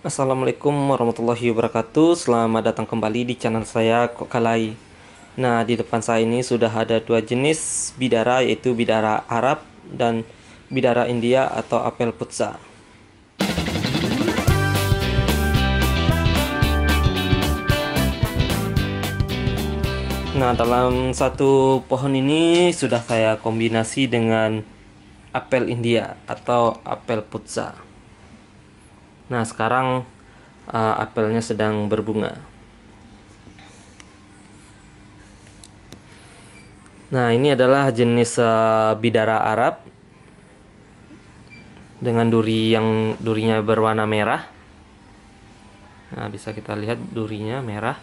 Assalamualaikum warahmatullahi wabarakatuh Selamat datang kembali di channel saya Kok Kalai. Nah di depan saya ini sudah ada dua jenis bidara yaitu bidara Arab dan bidara India atau apel putsa Nah dalam satu pohon ini sudah saya kombinasi dengan apel India atau apel putsa Nah, sekarang uh, apelnya sedang berbunga. Nah, ini adalah jenis uh, bidara Arab dengan duri yang durinya berwarna merah. Nah, bisa kita lihat durinya merah.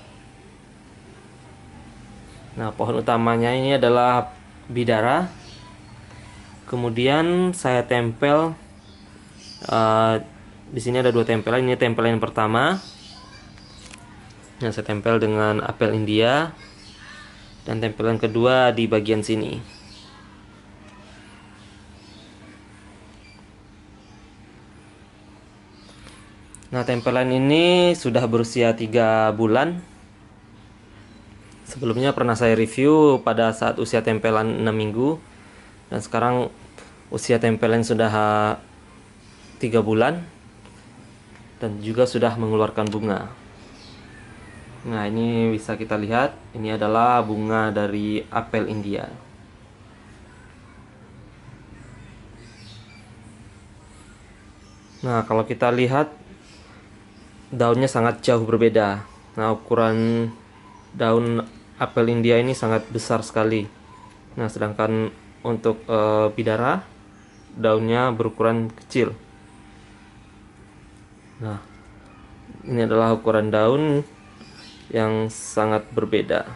Nah, pohon utamanya ini adalah bidara. Kemudian saya tempel uh, di sini ada dua tempelan ini tempelan yang pertama yang saya tempel dengan apel India dan tempelan kedua di bagian sini nah tempelan ini sudah berusia 3 bulan sebelumnya pernah saya review pada saat usia tempelan 6 minggu dan sekarang usia tempelan sudah 3 bulan dan juga sudah mengeluarkan bunga nah ini bisa kita lihat ini adalah bunga dari apel India nah kalau kita lihat daunnya sangat jauh berbeda nah ukuran daun apel India ini sangat besar sekali nah sedangkan untuk e, bidara daunnya berukuran kecil Nah, ini adalah ukuran daun yang sangat berbeda.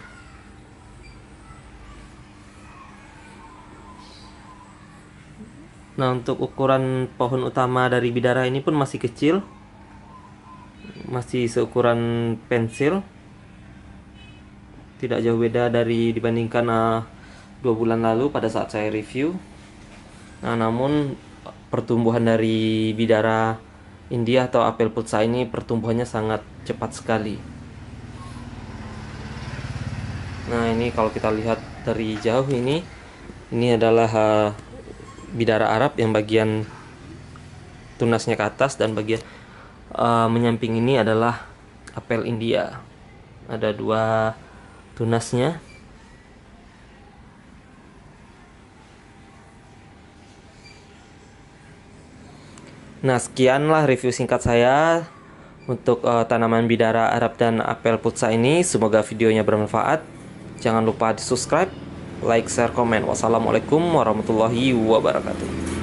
Nah, untuk ukuran pohon utama dari bidara ini pun masih kecil. Masih seukuran pensil. Tidak jauh beda dari dibandingkan uh, dua bulan lalu pada saat saya review. Nah, namun pertumbuhan dari bidara India atau apel putsa ini pertumbuhannya sangat cepat sekali. Nah, ini kalau kita lihat dari jauh ini ini adalah uh, bidara Arab yang bagian tunasnya ke atas dan bagian uh, menyamping ini adalah apel India. Ada dua tunasnya Nah, sekianlah review singkat saya untuk uh, tanaman bidara Arab dan apel putsa ini. Semoga videonya bermanfaat. Jangan lupa di-subscribe, like, share, komen. Wassalamualaikum warahmatullahi wabarakatuh.